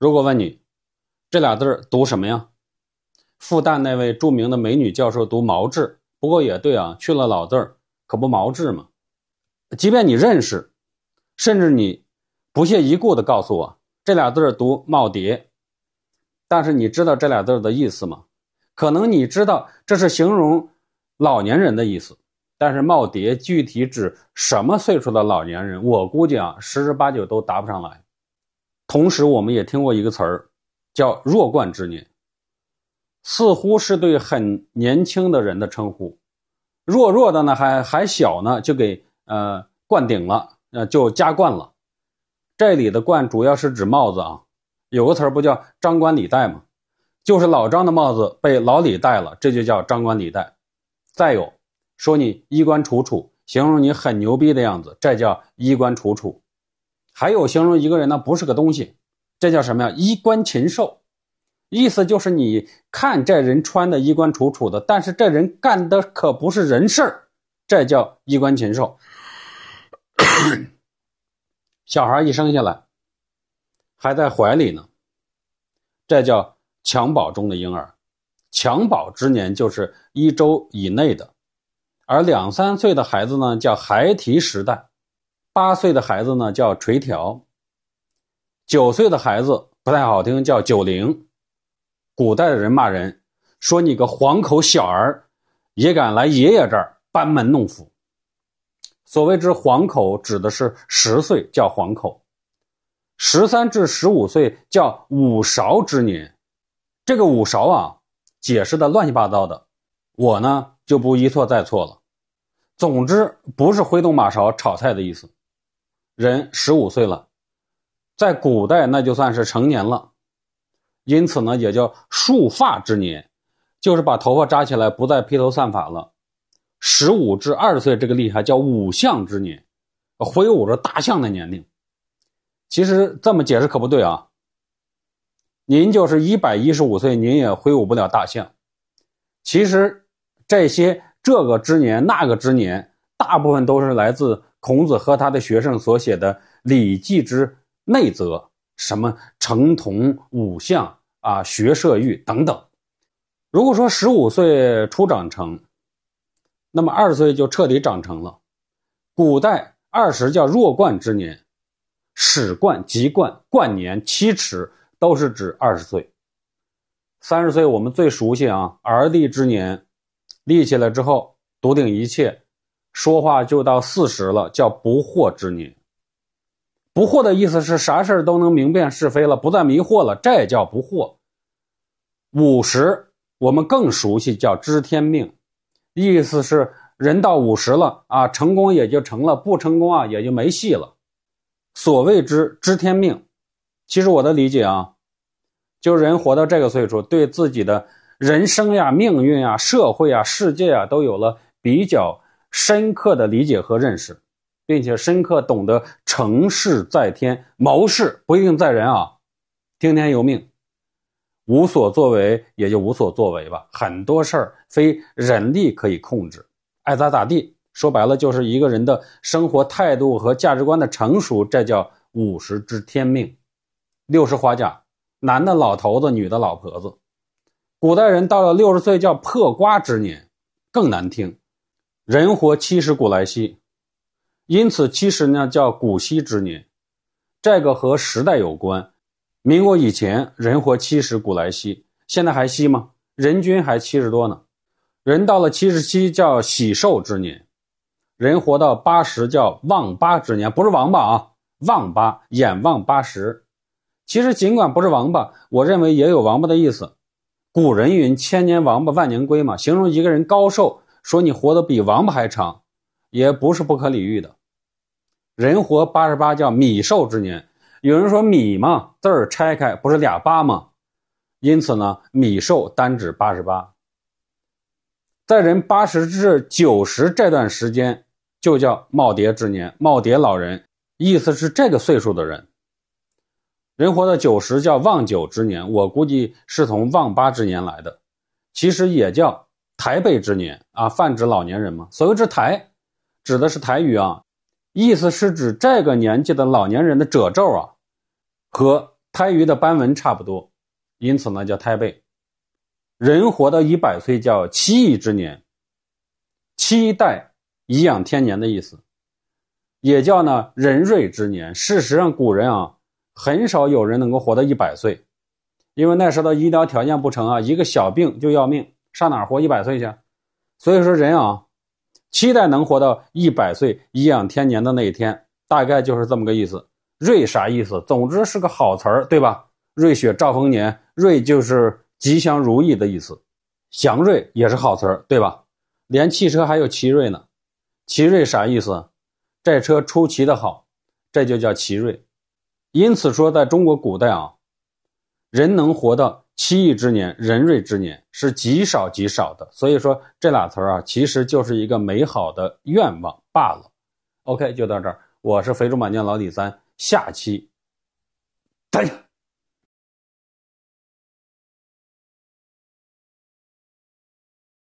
如果问你，这俩字儿读什么呀？复旦那位著名的美女教授读“毛志，不过也对啊，去了老字儿，可不毛志嘛。即便你认识，甚至你不屑一顾的告诉我，这俩字儿读“耄耋”，但是你知道这俩字儿的意思吗？可能你知道这是形容老年人的意思，但是“耄耋”具体指什么岁数的老年人，我估计啊，十之八九都答不上来。同时，我们也听过一个词儿，叫“弱冠之年”，似乎是对很年轻的人的称呼。弱弱的呢，还还小呢，就给呃冠顶了，呃就加冠了。这里的“冠”主要是指帽子啊。有个词儿不叫“张冠李戴”吗？就是老张的帽子被老李戴了，这就叫“张冠李戴”。再有，说你衣冠楚楚，形容你很牛逼的样子，这叫“衣冠楚楚”。还有形容一个人呢，不是个东西，这叫什么呀？衣冠禽兽，意思就是你看这人穿的衣冠楚楚的，但是这人干的可不是人事儿，这叫衣冠禽兽。小孩一生下来还在怀里呢，这叫襁褓中的婴儿，襁褓之年就是一周以内的，而两三岁的孩子呢，叫孩提时代。八岁的孩子呢叫垂髫，九岁的孩子不太好听，叫九龄。古代的人骂人说：“你个黄口小儿，也敢来爷爷这儿班门弄斧。”所谓之黄口，指的是十岁叫黄口，十三至十五岁叫五勺之年。这个五勺啊，解释的乱七八糟的，我呢就不一错再错了。总之，不是挥动马勺炒菜的意思。人十五岁了，在古代那就算是成年了，因此呢也叫束发之年，就是把头发扎起来，不再披头散发了。十五至二十岁这个厉害叫五象之年，挥舞着大象的年龄。其实这么解释可不对啊，您就是一百一十五岁，您也挥舞不了大象。其实这些这个之年、那个之年，大部分都是来自。孔子和他的学生所写的《礼记》之内则什么成童五项啊，学射御等等。如果说十五岁初长成，那么二十岁就彻底长成了。古代二十叫弱冠之年，始冠、及冠、冠年、七尺都是指二十岁。三十岁我们最熟悉啊，而立之年，立起来之后独顶一切。说话就到四十了，叫不惑之年。不惑的意思是啥事儿都能明辨是非了，不再迷惑了，这也叫不惑。五十我们更熟悉，叫知天命，意思是人到五十了啊，成功也就成了，不成功啊也就没戏了。所谓知知天命，其实我的理解啊，就是人活到这个岁数，对自己的人生呀、命运啊、社会啊、世界啊，都有了比较。深刻的理解和认识，并且深刻懂得“成事在天，谋事不一定在人”啊，听天由命，无所作为也就无所作为吧。很多事儿非人力可以控制，爱咋咋地。说白了，就是一个人的生活态度和价值观的成熟，这叫五十知天命，六十花甲，男的老头子，女的老婆子。古代人到了六十岁叫破瓜之年，更难听。人活七十古来稀，因此七十呢叫古稀之年，这个和时代有关。民国以前人活七十古来稀，现在还稀吗？人均还七十多呢。人到了七十七叫喜寿之年，人活到八十叫望八之年，不是王八啊，望八眼望八十。其实尽管不是王八，我认为也有王八的意思。古人云：“千年王八万年龟”嘛，形容一个人高寿。说你活得比王八还长，也不是不可理喻的。人活八十八叫米寿之年，有人说米嘛字儿拆开不是俩八吗？因此呢，米寿单指八十八。在人八十至九十这段时间就叫耄耋之年，耄耋老人意思是这个岁数的人。人活到九十叫望九之年，我估计是从望八之年来的，其实也叫。台北之年啊，泛指老年人嘛。所谓之“台”，指的是台语啊，意思是指这个年纪的老年人的褶皱啊，和胎鱼的斑纹差不多，因此呢叫“胎背。人活到一百岁叫“期颐之年”，期待颐养天年的意思，也叫呢“人瑞之年”。事实上，古人啊很少有人能够活到一百岁，因为那时候的医疗条件不成啊，一个小病就要命。上哪活一百岁去？所以说人啊，期待能活到一百岁颐养天年的那一天，大概就是这么个意思。瑞啥意思？总之是个好词儿，对吧？瑞雪兆丰年，瑞就是吉祥如意的意思。祥瑞也是好词儿，对吧？连汽车还有奇瑞呢，奇瑞啥意思？这车出奇的好，这就叫奇瑞。因此说，在中国古代啊，人能活到。七亿之年，人瑞之年是极少极少的，所以说这俩词儿啊，其实就是一个美好的愿望罢了。OK，就到这儿，我是肥猪满江老李三，下期再见。